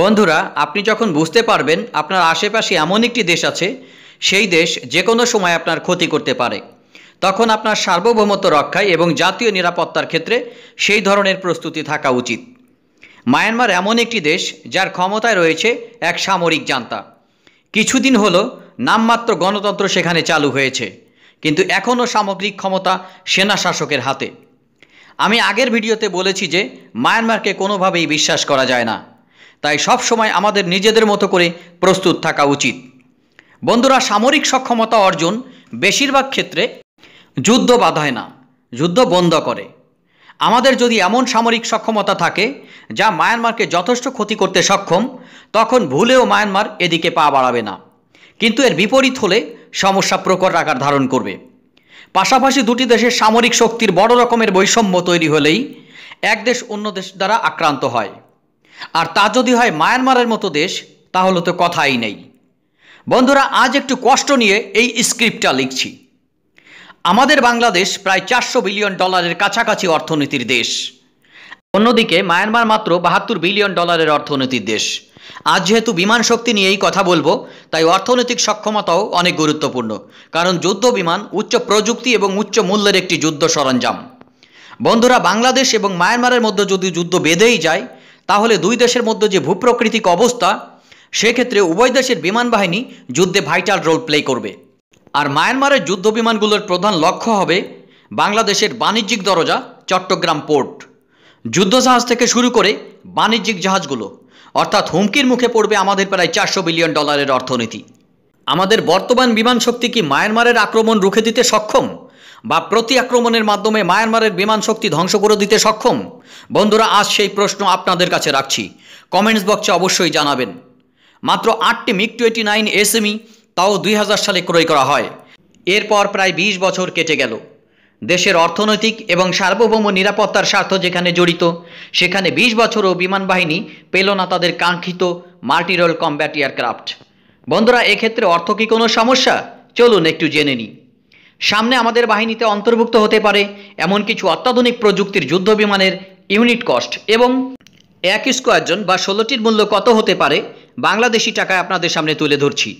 বন্ধুরা আপনি যখন বুঝতে পারবেন আপনার আশেপাশে এমন একটি দেশ আছে সেই দেশ যে কোনো সময় আপনার ক্ষতি করতে পারে তখন আপনার সার্বভৌমত্ব রক্ষায় এবং জাতীয় নিরাপত্তার ক্ষেত্রে সেই ধরনের প্রস্তুতি থাকা উচিত মায়ানমার এমন একটি দেশ যার ক্ষমতায় রয়েছে এক সামরিক জান্তা কিছুদিন হল নামমাত্র গণতন্ত্র সেখানে চালু হয়েছে কিন্তু এখনও সামগ্রিক ক্ষমতা সেনা শাসকের হাতে আমি আগের ভিডিওতে বলেছি যে মায়ানমারকে কোনোভাবেই বিশ্বাস করা যায় না তাই সবসময় আমাদের নিজেদের মতো করে প্রস্তুত থাকা উচিত বন্ধুরা সামরিক সক্ষমতা অর্জন বেশিরভাগ ক্ষেত্রে যুদ্ধ বাধায় না যুদ্ধ বন্ধ করে আমাদের যদি এমন সামরিক সক্ষমতা থাকে যা মায়ানমারকে যথেষ্ট ক্ষতি করতে সক্ষম তখন ভুলেও মায়ানমার এদিকে পা বাড়াবে না কিন্তু এর বিপরীত হলে সমস্যা প্রকট আকার ধারণ করবে পাশাপাশি দুটি দেশের সামরিক শক্তির বড় রকমের বৈষম্য তৈরি হলেই এক দেশ অন্য দেশ দ্বারা আক্রান্ত হয় আর তা যদি হয় মায়ানমারের মতো দেশ তাহলে তো কথাই নেই বন্ধুরা আজ একটু কষ্ট নিয়ে এই স্ক্রিপ্টটা লিখছি আমাদের বাংলাদেশ প্রায় চারশো বিলিয়ন ডলারের কাছাকাছি অর্থনীতির দেশ অন্যদিকে মায়ানমার মাত্র বাহাত্তর বিলিয়ন ডলারের অর্থনীতির দেশ আজ যেহেতু বিমান শক্তি নিয়েই কথা বলবো তাই অর্থনৈতিক সক্ষমতাও অনেক গুরুত্বপূর্ণ কারণ যুদ্ধ বিমান উচ্চ প্রযুক্তি এবং উচ্চ মূল্যের একটি যুদ্ধ সরঞ্জাম বন্ধুরা বাংলাদেশ এবং মায়ানমারের মধ্যে যদি যুদ্ধ বেঁধেই যায় তাহলে দুই দেশের মধ্যে যে ভূপ্রাকৃতিক অবস্থা সেক্ষেত্রে উভয় দেশের বিমান বাহিনী যুদ্ধে ভাইটাল রোল প্লে করবে আর মায়ানমারের যুদ্ধ বিমানগুলোর প্রধান লক্ষ্য হবে বাংলাদেশের বাণিজ্যিক দরজা চট্টগ্রাম পোর্ট যুদ্ধজাহাজ থেকে শুরু করে বাণিজ্যিক জাহাজগুলো অর্থাৎ হুমকির মুখে পড়বে আমাদের প্রায় চারশো বিলিয়ন ডলারের অর্থনীতি আমাদের বর্তমান বিমান শক্তি কি মায়ানমারের আক্রমণ রুখে দিতে সক্ষম বা প্রতি আক্রমণের মাধ্যমে মায়ানমারের বিমান শক্তি ধ্বংস করে দিতে সক্ষম বন্ধুরা আজ সেই প্রশ্ন আপনাদের কাছে রাখছি কমেন্টস বক্সে অবশ্যই জানাবেন মাত্র আটটি মিক টোয়েন্টি নাইন এসএমই তাও দুই সালে ক্রয় করা হয় এরপর প্রায় ২০ বছর কেটে গেল দেশের অর্থনৈতিক এবং সার্বভৌম নিরাপত্তার স্বার্থ যেখানে জড়িত সেখানে ২০ বছরও বিমান বাহিনী পেল না তাদের কাঙ্ক্ষিত মাল্টিরোল কম্ব্যাট এয়ারক্রাফট বন্ধুরা এক্ষেত্রে অর্থ কি কোনো সমস্যা চলুন একটু জেনে নিই সামনে আমাদের বাহিনীতে অন্তর্ভুক্ত হতে পারে এমন কিছু অত্যাধুনিক প্রযুক্তির যুদ্ধ বিমানের ইউনিট কস্ট এবং এক স্কোয়ারজন বা ষোলোটির মূল্য কত হতে পারে বাংলাদেশি টাকায় আপনাদের সামনে তুলে ধরছি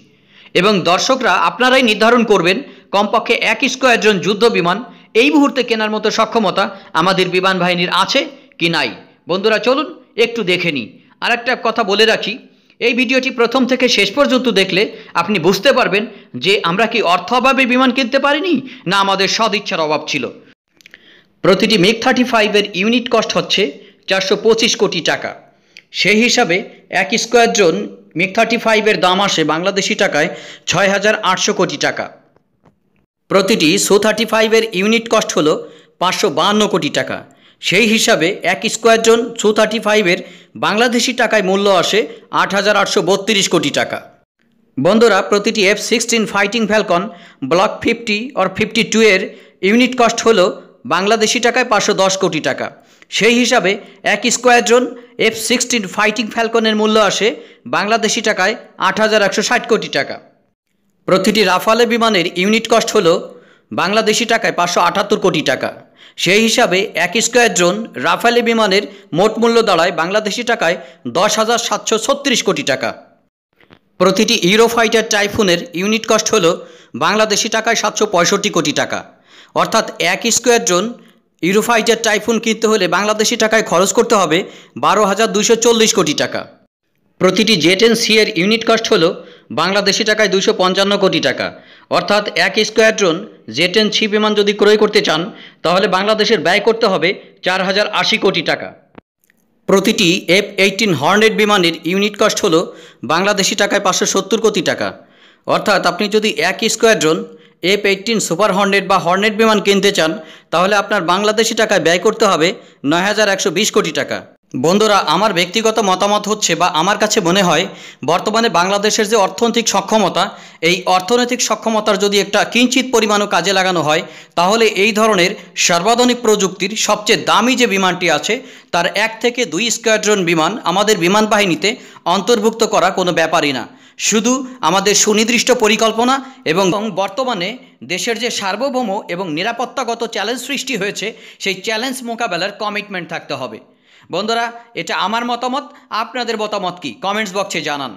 এবং দর্শকরা আপনারাই নির্ধারণ করবেন কমপক্ষে এক স্কোয়ারজন যুদ্ধ বিমান এই মুহূর্তে কেনার মতো সক্ষমতা আমাদের বিমান বাহিনীর আছে কি নাই বন্ধুরা চলুন একটু দেখে নিই আর একটা কথা বলে রাখি এই ভিডিওটি প্রথম থেকে শেষ পর্যন্ত দেখলে আপনি বুঝতে পারবেন যে আমরা কি অর্থ অভাবে বিমান কিনতে পারিনি না আমাদের সদিচ্ছার অভাব ছিল প্রতিটি মেক থার্টি ফাইভের ইউনিট কস্ট হচ্ছে চারশো পঁচিশ কোটি টাকা সেই হিসাবে এক স্কোয়ার জোন মেক থার্টি ফাইভের দাম আসে বাংলাদেশি টাকায় ছয় হাজার আটশো কোটি টাকা প্রতিটি সো থার্টি ফাইভের ইউনিট কস্ট হলো পাঁচশো বাহান্ন কোটি টাকা সেই হিসাবে এক স্কোয়ার জোন সো থার্টি ফাইভের বাংলাদেশি টাকায় মূল্য আসে আট হাজার আটশো কোটি টাকা বন্ধুরা প্রতিটি F sixteen fighting falcon block fifty or fifty two এর ইউনিট কস্ট হল বাংলাদেশি টাকায় পাঁচশো দশ কোটি টাকা সেই হিসাবে এক স্কোয়াড্রন এফ সিক্সটিন ফাইটিং ফ্যালকনের মূল্য আসে বাংলাদেশি টাকায় আট হাজার একশো ষাট কোটি টাকা প্রতিটি রাফালে বিমানের ইউনিট কস্ট হল বাংলাদেশি টাকায় পাঁচশো আটাত্তর কোটি টাকা সেই হিসাবে এক স্কোয়ার ড্রোন রাফালে বিমানের মোট মূল্য দাঁড়ায় বাংলাদেশি টাকায় দশ হাজার সাতশো ছত্রিশ কোটি টাকা প্রতিটি ইউরোফাইটার টাইফুনের ইউনিট কস্ট হল বাংলাদেশি টাকায় সাতশো পঁয়ষট্টি কোটি টাকা অর্থাৎ এক স্কোয়ার ড্রোন ইউরোফাইটার টাইফুন কিনতে হলে বাংলাদেশি টাকায় খরচ করতে হবে বারো হাজার দুশো চল্লিশ কোটি টাকা প্রতিটি জেট সি সিয়ের ইউনিট কস্ট হল বাংলাদেশি টাকায় দুশো পঞ্চান্ন কোটি টাকা অর্থাৎ এক স্কোয়াড্রন জেটেন ছি বিমান যদি ক্রয় করতে চান তাহলে বাংলাদেশের ব্যয় করতে হবে চার হাজার আশি কোটি টাকা প্রতিটি এফ এইটিন হর্নেড বিমানের ইউনিট কস্ট হল বাংলাদেশি টাকায় পাঁচশো সত্তর কোটি টাকা অর্থাৎ আপনি যদি এক squadron F eighteen super hornet বা হর্নেড বিমান কিনতে চান তাহলে আপনার বাংলাদেশি টাকায় ব্যয় করতে হবে নয় হাজার একশো বিশ কোটি টাকা বন্ধুরা আমার ব্যক্তিগত মতামত হচ্ছে বা আমার কাছে মনে হয় বর্তমানে বাংলাদেশের যে অর্থনৈতিক সক্ষমতা এই অর্থনৈতিক সক্ষমতার যদি একটা কিঞ্চিত পরিমাণও কাজে লাগানো হয় তাহলে এই ধরনের সর্বাধুনিক প্রযুক্তির সবচেয়ে দামি যে বিমানটি আছে তার এক থেকে দুই স্কোয়াড্রন বিমান আমাদের বিমান বাহিনীতে অন্তর্ভুক্ত করা কোনো ব্যাপারই না শুধু আমাদের সুনির্দিষ্ট পরিকল্পনা এবং বর্তমানে দেশের যে সার্বভৌম এবং নিরাপত্তাগত চ্যালেঞ্জ সৃষ্টি হয়েছে সেই চ্যালেঞ্জ মোকাবেলার কমিটমেন্ট থাকতে হবে বন্ধুরা এটা আমার মতামত আপনাদের মতামত কি কমেন্টস বক্সে জানান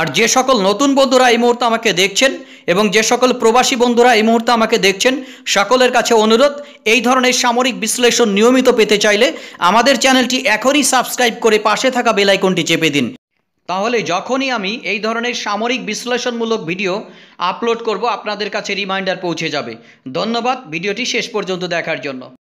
আর যে সকল নতুন বন্ধুরা এই মুহূর্তে আমাকে দেখছেন এবং যে সকল প্রবাসী বন্ধুরা এই মুহূর্তে আমাকে দেখছেন সকলের কাছে অনুরোধ এই ধরনের সামরিক বিশ্লেষণ নিয়মিত পেতে চাইলে আমাদের চ্যানেলটি এখনই সাবস্ক্রাইব করে পাশে থাকা বেলাইকনটি চেপে দিন তাহলে যখনই আমি এই ধরনের সামরিক বিশ্লেষণমূলক ভিডিও আপলোড করব আপনাদের কাছে রিমাইন্ডার পৌঁছে যাবে ধন্যবাদ ভিডিওটি শেষ পর্যন্ত দেখার জন্য